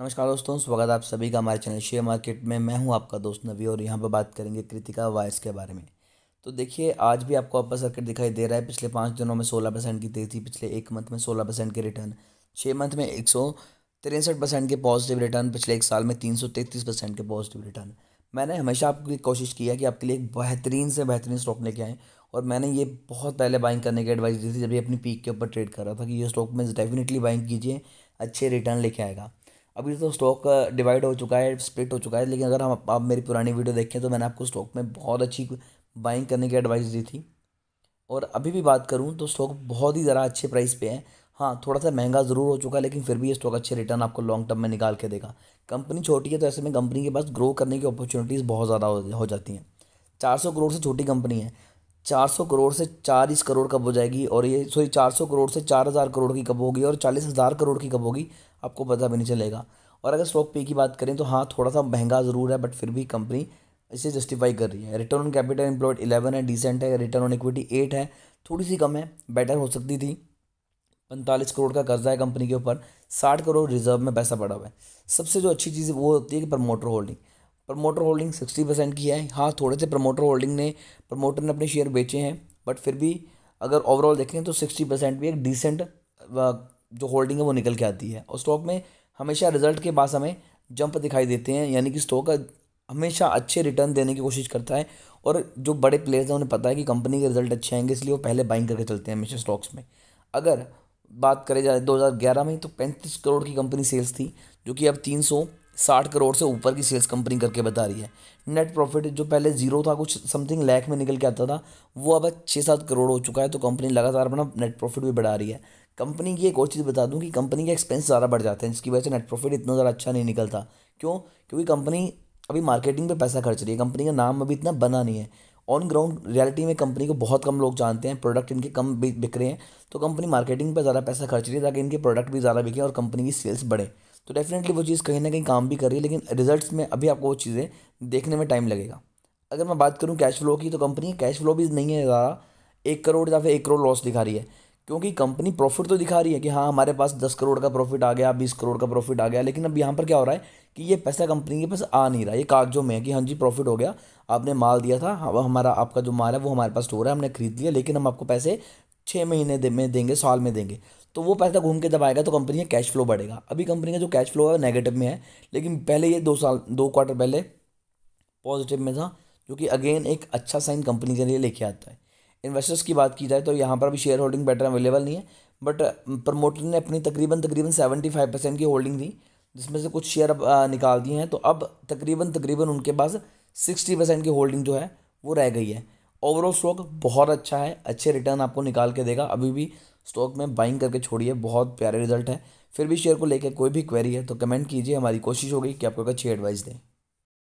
नमस्कार दोस्तों स्वागत आप सभी का हमारे चैनल शेयर मार्केट में मैं हूं आपका दोस्त नवी और यहां पर बात करेंगे कृतिका वायर्स के बारे में तो देखिए आज भी आपको अपर सर्किट दिखाई दे रहा है पिछले पाँच दिनों में सोलह परसेंट की तेजी पिछले एक मंथ में सोलह परसेंट के रिटर्न छः मंथ में एक सौ तिरसठ परसेंट के पॉजिटिव रिटर्न पिछले एक साल में तीन सौ तैंतीस परसेंट के पॉजिटिव रिटर्न मैंने हमेशा आपकी कोशिश की है कि आपके लिए एक बेहतरीन से बेहतरीन स्टॉक लेके आएँ और मैंने ये बहुत पहले बाइंग करने की एडवाइस दी थी जब ये अपनी पीक के ऊपर ट्रेड कर रहा था कि ये स्टॉक में डेफिनेटली बाइंग कीजिए अच्छे रिटर्न लेके आएगा अभी तो स्टॉक डिवाइड हो चुका है स्प्लिट हो चुका है लेकिन अगर हम आप, मेरी पुरानी वीडियो देखें तो मैंने आपको स्टॉक में बहुत अच्छी बाइंग करने की एडवाइस दी थी और अभी भी बात करूँ तो स्टॉक बहुत ही ज़रा अच्छे प्राइस पे है हाँ थोड़ा सा महंगा ज़रूर हो चुका है लेकिन फिर भी ये स्टॉक अच्छे रिटर्न आपको लॉन्ग टर्म में निकाल के देगा कंपनी छोटी है तो ऐसे में कंपनी के पास ग्रो करने की अपॉर्चुनिटीज़ बहुत ज़्यादा हो जाती हैं चार सौ करोड़ से छोटी कंपनी है 400 करोड़ से चालीस करोड़ कब हो जाएगी और ये सॉरी 400 करोड़ से चार हज़ार करोड़ की कब होगी और चालीस हज़ार करोड़ की कब होगी आपको पता भी नहीं चलेगा और अगर स्टॉक पे की बात करें तो हाँ थोड़ा सा महंगा ज़रूर है बट फिर भी कंपनी इसे जस्टिफाई कर रही है return on capital employed eleven है डिसेंट है रिटर्न ऑन इक्विटी एट है थोड़ी सी कम है बेटर हो सकती थी पैंतालीस करोड़ का कर्जा है कंपनी के ऊपर साठ करोड़ रिजर्व में पैसा पड़ा हुआ है सबसे जो अच्छी चीज़ वो होती है कि promoter holding promoter holding sixty percent की है हाँ थोड़े से प्रमोटर होल्डिंग ने प्रमोटर ने अपने शेयर बेचे हैं बट फिर भी अगर ओवरऑल देखें तो सिक्सटी परसेंट भी एक डिसेंट जो होल्डिंग है वो निकल के आती है और स्टॉक में हमेशा रिजल्ट के बाद हमें जंप दिखाई देते हैं यानी कि स्टॉक हमेशा अच्छे रिटर्न देने की कोशिश करता है और जो बड़े प्लेयर्स हैं उन्हें पता है कि कंपनी के रिजल्ट अच्छे आएंगे इसलिए वो पहले बाइंग करके चलते हैं हमेशा स्टॉक्स में अगर बात करें जाए दो में तो पैंतीस करोड़ की कंपनी सेल्स थी जो कि अब तीन सौ साठ करोड़ से ऊपर की सेल्स कंपनी करके बता रही है नेट प्रॉफिट जो पहले जीरो था कुछ समथिंग लैख में निकल के आता था वो अब छः सात करोड़ हो चुका है तो कंपनी लगातार अपना नेट प्रॉफिट भी बढ़ा रही है कंपनी की एक और चीज़ बता दूं कि कंपनी के एक्सपेंस ज़्यादा बढ़ जाते हैं जिसकी वजह से नेट प्रॉफिट इतना ज़्यादा अच्छा नहीं निकलता क्यों क्योंकि कंपनी अभी मार्केटिंग पर पैसा खर्च रही है कंपनी का नाम अभी इतना बना नहीं है ऑन ग्राउंड रियलिटी में कंपनी को बहुत कम लोग जानते हैं प्रोडक्ट इनके कम बिक रहे हैं तो कंपनी मार्केटिंग पर ज़्यादा पैसा खर्च रही है ताकि इनके प्रोडक्ट भी ज़्यादा बिके और कंपनी की सेल्स बढ़ें तो डेफिनेटली वो चीज़ कहीं ना कहीं काम भी कर रही है लेकिन रिजल्ट्स में अभी आपको वो चीज़ें देखने में टाइम लगेगा अगर मैं बात करूँ कैश फ्लो की तो कंपनी कैश फ्लो भी नहीं है ज़्यादा एक करोड़ या फिर एक करोड़ लॉस दिखा रही है क्योंकि कंपनी प्रॉफिट तो दिखा रही है कि हाँ हमारे पास दस करोड़ का प्रॉफिट आ गया बीस करोड़ का प्रॉफिट आ गया लेकिन अब यहाँ पर क्या हो रहा है कि ये पैसा कंपनी के पास आ नहीं रहा ये कागजों में है कि हाँ जी प्रॉफिट हो गया आपने माल दिया था हाँ, हमारा आपका जो माल है वो हमारे पास स्टोर है हमने खरीद लिया लेकिन हम आपको पैसे छः महीने दे में देंगे साल में देंगे तो वो पैसा घूम के जब आएगा तो कंपनी का कैश फ्लो बढ़ेगा अभी कंपनी का जो कैश फ्लो है वो नेगेटिव में है लेकिन पहले ये दो साल दो क्वार्टर पहले पॉजिटिव में था जो कि अगेन एक अच्छा साइन कंपनी के लिए लेके आता है इन्वेस्टर्स की बात की जाए तो यहाँ पर भी शेयर होल्डिंग बेटर अवेलेबल नहीं है बट प्रमोटर ने अपनी तकरीबन तकरीबन सेवेंटी फाइव परसेंट की होल्डिंग दी जिसमें से कुछ शेयर अब निकाल दिए हैं तो अब तकरीबन तकरीबन उनके पास सिक्सटी परसेंट की होल्डिंग जो है वो रह गई है ओवरऑल स्टॉक बहुत अच्छा है अच्छे रिटर्न आपको निकाल के देगा अभी भी स्टॉक में बाइंग करके छोड़िए बहुत प्यारे रिजल्ट है फिर भी शेयर को लेकर कोई भी क्वेरी है तो कमेंट कीजिए हमारी कोशिश होगी कि आपको एक अच्छी एडवाइस दें